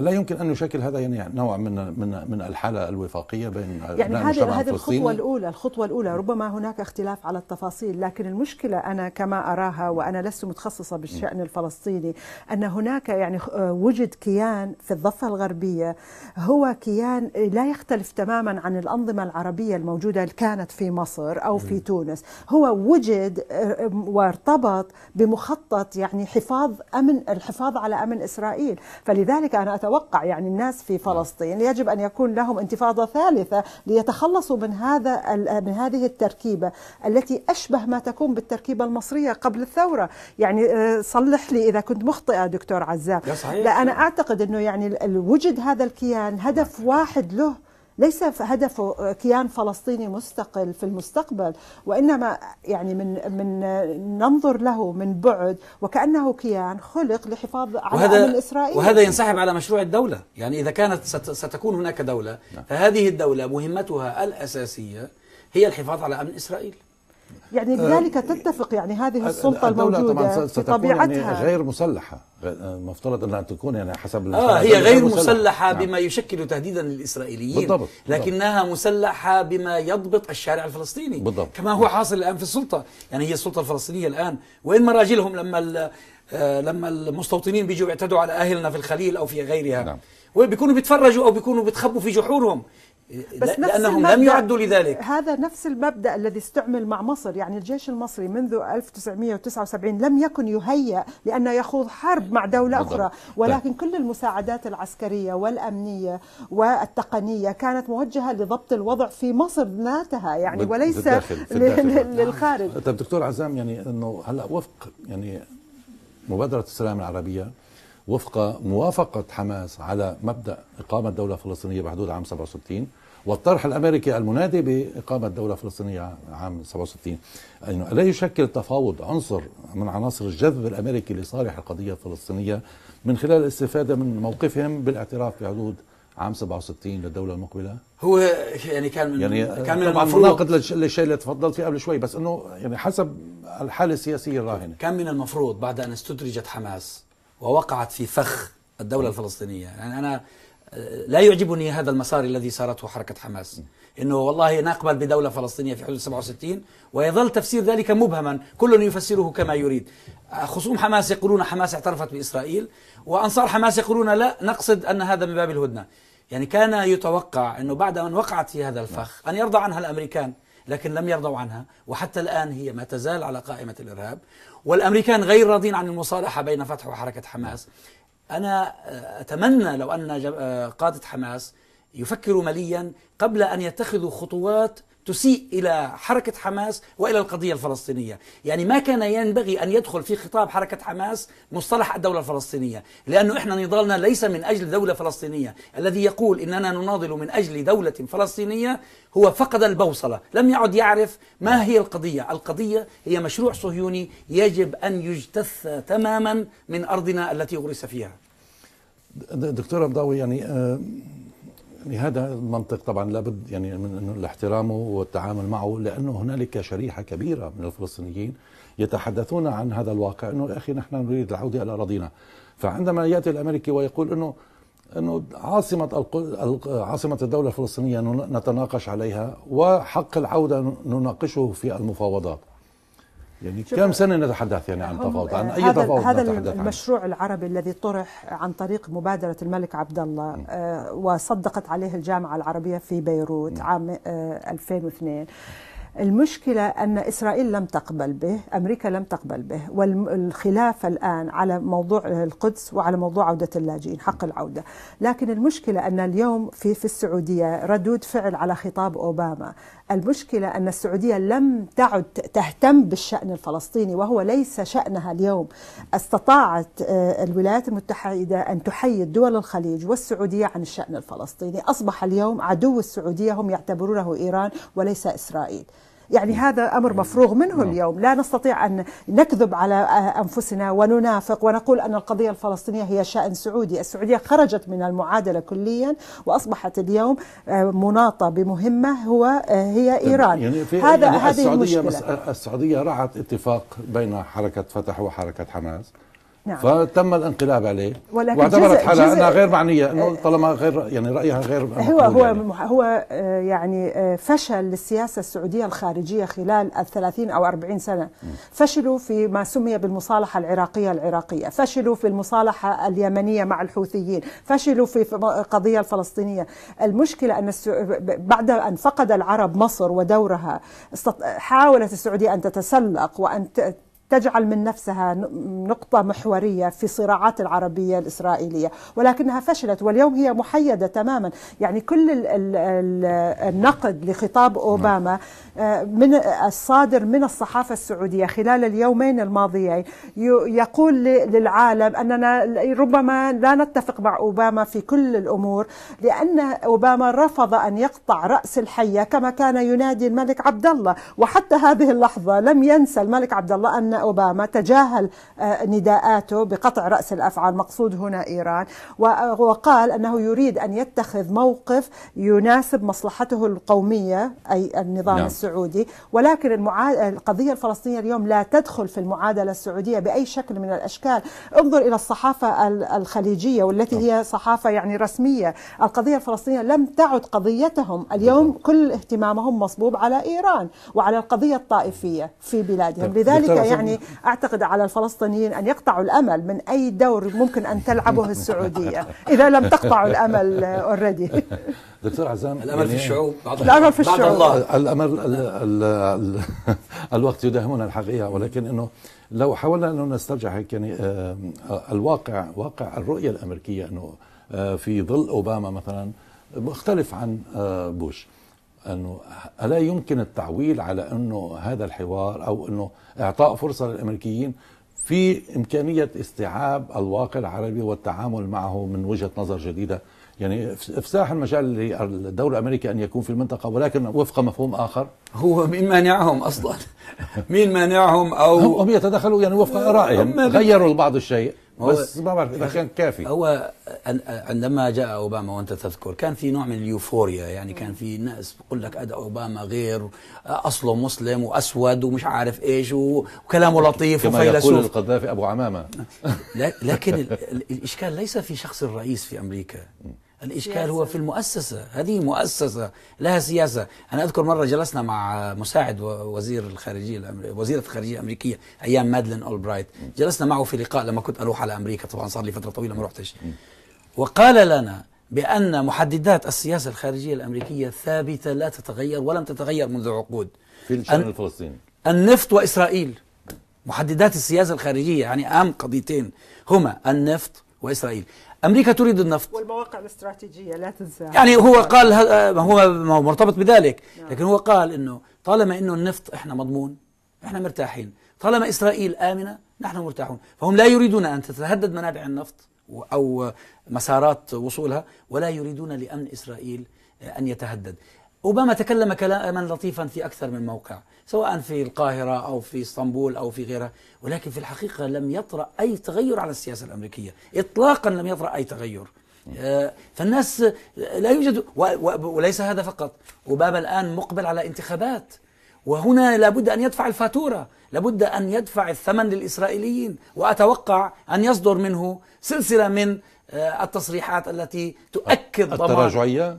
لا يمكن ان يشكل هذا يعني نوع من من من الحاله الوفاقيه بين يعني هذه هذه الخطوه الاولى الخطوه الاولى ربما هناك اختلاف على التفاصيل لكن المشكله انا كما اراها وانا لست متخصصه بالشان الفلسطيني ان هناك يعني آه، وجد كيان في الضفه الغربيه هو كيان لا يختلف تماما عن الانظمه العربيه الموجوده اللي كانت في مصر او في تونس هو وجد آه، وارتبط بمخطط يعني حفاظ امن الحفاظ على امن اسرائيل فلذلك انا أتوقع يعني الناس في نعم. فلسطين يجب أن يكون لهم انتفاضة ثالثة ليتخلصوا من هذا من هذه التركيبة التي أشبه ما تكون بالتركيبة المصرية قبل الثورة يعني آه، صلح لي إذا كنت مخطئة دكتور عزام لا, لا أنا أعتقد أنه يعني وجد هذا الكيان هدف نعم. واحد له ليس هدفه كيان فلسطيني مستقل في المستقبل وانما يعني من من ننظر له من بعد وكانه كيان خلق لحفاظ على وهذا امن اسرائيل وهذا ينسحب على مشروع الدوله، يعني اذا كانت ستكون هناك دوله نعم. فهذه الدوله مهمتها الاساسيه هي الحفاظ على امن اسرائيل يعني لذلك أه، تتفق يعني هذه السلطة الموجودة طبعا بطبيعتها يعني غير مسلحة مفترض أنها تكون يعني حسب آه هي غير مسلحة, مسلحة نعم. بما يشكل تهديدا للإسرائيليين بالضبط لكنها بالضبط مسلحة بما يضبط الشارع الفلسطيني بالضبط كما هو حاصل الآن في السلطة يعني هي السلطة الفلسطينية الآن وين مراجلهم لما آه، لما المستوطنين بيجوا يعتدوا على أهلنا في الخليل أو في غيرها نعم. وبيكونوا بيتفرجوا او بيكونوا بيتخبوا في جحورهم بس نفس لأنهم لم يعدوا لذلك هذا نفس المبدأ الذي استعمل مع مصر يعني الجيش المصري منذ 1979 لم يكن يهيأ لأنه يخوض حرب مع دولة بالضبط. أخرى طيب. ولكن ده. كل المساعدات العسكرية والأمنية والتقنية كانت موجهة لضبط الوضع في مصر ذاتها يعني بد... وليس للخارج طيب دكتور عزام يعني أنه هلأ وفق يعني مبادرة السلام العربية وفق موافقة حماس على مبدأ إقامة دولة فلسطينية بحدود عام 67 والطرح الأمريكي المنادي بإقامة دولة فلسطينية عام 67 ألا لا يشكل التفاوض عنصر من عناصر الجذب الأمريكي لصالح القضية الفلسطينية من خلال الاستفادة من موقفهم بالاعتراف بحدود عام 67 للدولة المقبلة هو يعني كان من يعني كان من المفروض للشيء اللي تفضلت فيه قبل شوي بس انه يعني حسب الحالة السياسية الراهنة كان من المفروض بعد ان استدرجت حماس ووقعت في فخ الدولة الفلسطينية يعني أنا آه، لا يعجبني هذا المسار الذي سارته حركة حماس انه والله نقبل بدوله فلسطينيه في حدود 67 ويظل تفسير ذلك مبهما، كل يفسره كما يريد. آه، خصوم حماس يقولون حماس اعترفت باسرائيل، وانصار حماس يقولون لا نقصد ان هذا من باب الهدنه. يعني كان يتوقع انه بعد ان وقعت في هذا الفخ نعم. ان يرضى عنها الامريكان. لكن لم يرضوا عنها وحتى الآن هي ما تزال على قائمة الإرهاب والأمريكان غير راضين عن المصالحة بين فتح وحركة حماس أنا آه، أتمنى لو أن آه، قادة حماس يفكروا ماليا قبل أن يتخذوا خطوات تسيء إلى حركة حماس وإلى القضية الفلسطينية يعني ما كان ينبغي أن يدخل في خطاب حركة حماس مصطلح الدولة الفلسطينية لأنه إحنا نضالنا ليس من أجل دولة فلسطينية الذي يقول إننا نناضل من أجل دولة فلسطينية هو فقد البوصلة لم يعد يعرف ما هي القضية القضية هي مشروع صهيوني يجب أن يجتث تماما من أرضنا التي غرس فيها دكتور أبضاوي يعني آه يعني هذا المنطق طبعا لابد يعني من احترامه والتعامل معه لانه هنالك شريحه كبيره من الفلسطينيين يتحدثون عن هذا الواقع انه يا اخي نحن نريد العوده الى اراضينا فعندما ياتي الامريكي ويقول انه انه عاصمه عاصمه الدوله الفلسطينيه نتناقش عليها وحق العوده نناقشه في المفاوضات يعني كم سنة نتحدث يعني عن تفاوض عن آه، أي تفاوض هذا نتحدث المشروع عنه؟ العربي الذي طرح عن طريق مبادرة الملك عبد الله آه وصدقت عليه الجامعة العربية في بيروت م. عام آه 2002 المشكلة أن إسرائيل لم تقبل به أمريكا لم تقبل به والخلاف الآن على موضوع القدس وعلى موضوع عودة اللاجئين حق العودة لكن المشكلة أن اليوم في, في السعودية ردود فعل على خطاب أوباما المشكلة أن السعودية لم تعد تهتم بالشأن الفلسطيني وهو ليس شأنها اليوم استطاعت آه، الولايات المتحدة أن تحيد دول الخليج والسعودية عن الشأن الفلسطيني أصبح اليوم عدو السعودية هم يعتبرونه إيران وليس إسرائيل يعني نعم. هذا أمر نعم. مفروغ منه نعم. اليوم لا نستطيع أن نكذب على أنفسنا وننافق ونقول أن القضية الفلسطينية هي شأن سعودي السعودية خرجت من المعادلة كليا وأصبحت اليوم آه، مناطة بمهمة هو آه، هي إيران يعني في هذا يعني هذه السعودية المشكلة السعودية رعت اتفاق بين حركة فتح وحركة حماس نعم. فتم الانقلاب عليه ولكن واعتبرت حالها انها غير معنيه انه طالما غير يعني رايها غير هو هو يعني. هو آه، يعني آه، فشل للسياسه السعوديه الخارجيه خلال ال 30 او 40 سنه م. فشلوا في ما سمي بالمصالحه العراقيه العراقيه، فشلوا في المصالحه اليمنيه مع الحوثيين، فشلوا في القضيه الفلسطينيه، المشكله ان بعد ان فقد العرب مصر ودورها حاولت السعوديه ان تتسلق وان تجعل من نفسها نقطة محورية في صراعات العربية الإسرائيلية ولكنها فشلت واليوم هي محيدة تماما يعني كل النقد لخطاب نعم. أوباما آه، من الصادر من الصحافة السعودية خلال اليومين الماضيين يقول للعالم أننا ربما لا نتفق مع أوباما في كل الأمور لأن أوباما رفض أن يقطع رأس الحية كما كان ينادي الملك عبد الله وحتى هذه اللحظة لم ينسى الملك عبد الله أن أوباما تجاهل آه، نداءاته بقطع رأس الأفعال مقصود هنا إيران وقال أنه يريد أن يتخذ موقف يناسب مصلحته القومية أي النظام نعم. السعودي ولكن المعا... القضية الفلسطينية اليوم لا تدخل في المعادلة السعودية بأي شكل من الأشكال انظر إلى الصحافة الخليجية والتي هي نعم. صحافة يعني رسمية القضية الفلسطينية لم تعد قضيتهم اليوم كل اهتمامهم مصبوب على إيران وعلى القضية الطائفية في بلادهم طيب، لذلك يعني يعني أعتقد على الفلسطينيين أن يقطعوا الأمل من أي دور ممكن أن تلعبه السعودية إذا لم تقطعوا الأمل اوريدي دكتور عزام الأمل في يعني الشعوب بعض الأمل في الشعوب بعض الله الأمل الوقت يداهمنا الحقيقة ولكن أنه لو حاولنا انه نسترجع هيك يعني الواقع واقع الرؤية الأمريكية أنه آه، في ظل أوباما مثلا مختلف عن آه، بوش انه الا يمكن التعويل على انه هذا الحوار او انه اعطاء فرصه للامريكيين في امكانيه استيعاب الواقع العربي والتعامل معه من وجهه نظر جديده يعني افساح المجال للدولة الأمريكية أن يكون في المنطقة ولكن وفق مفهوم آخر هو مين مانعهم أصلا مين مانعهم أو هم يتدخلوا يعني وفق آرائهم غيروا البعض الشيء بس ما بعرف اذا كان كافي هو عندما جاء اوباما وانت تذكر كان في نوع من اليوفوريا يعني كان في ناس بقول لك ادى اوباما غير اصله مسلم واسود ومش عارف ايش وكلامه لطيف كما وفيلسوف يقول القذافي ابو عمامه لكن الاشكال ليس في شخص الرئيس في امريكا الإشكال سياسة. هو في المؤسسة هذه مؤسسة لها سياسة أنا أذكر مرة جلسنا مع مساعد وزير الخارجية وزيرة الخارجية الأمريكية أيام مادلين أولبرايت جلسنا معه في لقاء لما كنت أروح على أمريكا طبعا صار لي فترة طويلة ما رحتش وقال لنا بأن محددات السياسة الخارجية الأمريكية ثابتة لا تتغير ولم تتغير منذ عقود في الشأن الفلسطيني النفط وإسرائيل محددات السياسة الخارجية يعني أهم قضيتين هما النفط وإسرائيل أمريكا تريد النفط والمواقع الاستراتيجية لا تنسى يعني هو قال هو مرتبط بذلك نعم. لكن هو قال أنه طالما أنه النفط إحنا مضمون إحنا مرتاحين طالما إسرائيل آمنة نحن مرتاحون فهم لا يريدون أن تتهدد منابع النفط أو مسارات وصولها ولا يريدون لأمن إسرائيل أن يتهدد أوباما تكلم كلاما لطيفا في أكثر من موقع سواء في القاهرة أو في اسطنبول أو في غيرها ولكن في الحقيقة لم يطرأ أي تغير على السياسة الأمريكية إطلاقا لم يطرأ أي تغير آه، فالناس لا يوجد وليس هذا فقط أوباما الآن مقبل على انتخابات وهنا لابد أن يدفع الفاتورة لابد أن يدفع الثمن للإسرائيليين وأتوقع أن يصدر منه سلسلة من آه، التصريحات التي تؤكد التراجعية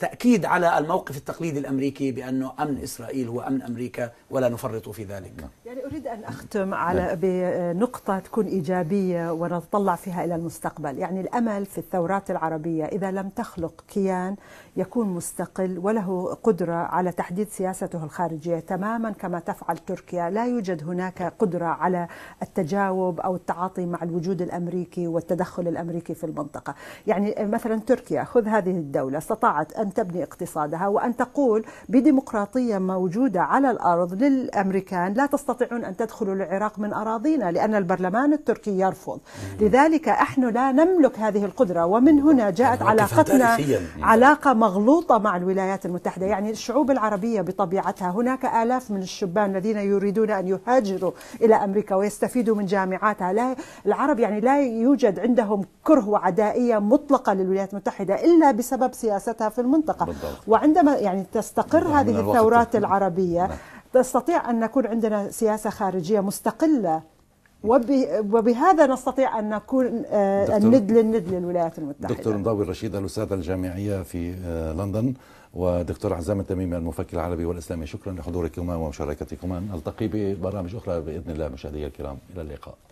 تأكيد على الموقف التقليدي الأمريكي بأنه أمن إسرائيل هو أمن أمريكا ولا نفرط في ذلك نعم. يعني أريد أن أختم على نعم. بنقطة تكون إيجابية ونتطلع فيها إلى المستقبل يعني الأمل في الثورات العربية إذا لم تخلق كيان يكون مستقل وله قدرة على تحديد سياسته الخارجية تماما كما تفعل تركيا لا يوجد هناك قدرة على التجاوب أو التعاطي مع الوجود الأمريكي والتدخل الأمريكي في المنطقة يعني مثلا تركيا خذ هذه الدولة استطاعت أن أن تبني اقتصادها وأن تقول بديمقراطية موجودة على الأرض للأمريكان لا تستطيعون أن تدخلوا العراق من أراضينا لأن البرلمان التركي يرفض لذلك نحن لا نملك هذه القدرة ومن هنا جاءت علاقتنا علاقة مغلوطة مع الولايات المتحدة يعني الشعوب العربية بطبيعتها هناك آلاف من الشبان الذين يريدون أن يهاجروا إلى أمريكا ويستفيدوا من جامعاتها لا العرب يعني لا يوجد عندهم كره وعدائية مطلقة للولايات المتحدة إلا بسبب سياستها في المنطقة المنطقة بالضبط. وعندما يعني تستقر نعم، هذه الثورات العربية نعم. تستطيع أن نكون عندنا سياسة خارجية مستقلة وبهذا نستطيع ان نكون آه، الند للند للولايات المتحده. دكتور مضاوي الرشيد الاستاذ الجامعيه في آه، لندن ودكتور عزام التميمي المفكر العربي والاسلامي شكرا لحضوركما ومشاركتكما نلتقي ببرامج اخرى باذن الله مشاهدينا الكرام الى اللقاء.